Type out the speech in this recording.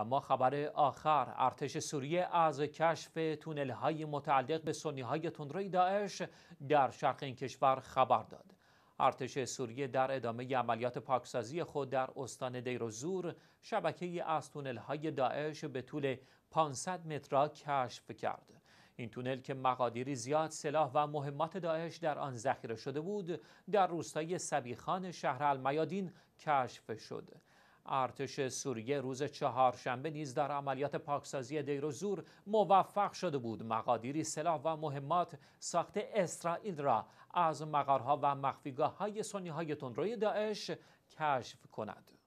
اما خبر آخر ارتش سوریه از کشف تونل های متعلق به سنی های تندروی داعش در شرق این کشور خبر داد ارتش سوریه در ادامه عملیات پاکسازی خود در استان دیروزور شبکه از تونل های داعش به طول 500 متر را کشف کرد این تونل که مقادیری زیاد سلاح و مهمات داعش در آن ذخیره شده بود در روستای سبیخان شهر المیادین کشف شد ارتش سوریه روز چهارشنبه نیز در عملیات پاکسازی دیر زور موفق شده بود مقادیری سلاح و مهمات ساخت اسرائیل را از مقارها و مخفیگاه های سنی های تندروی داعش کشف کند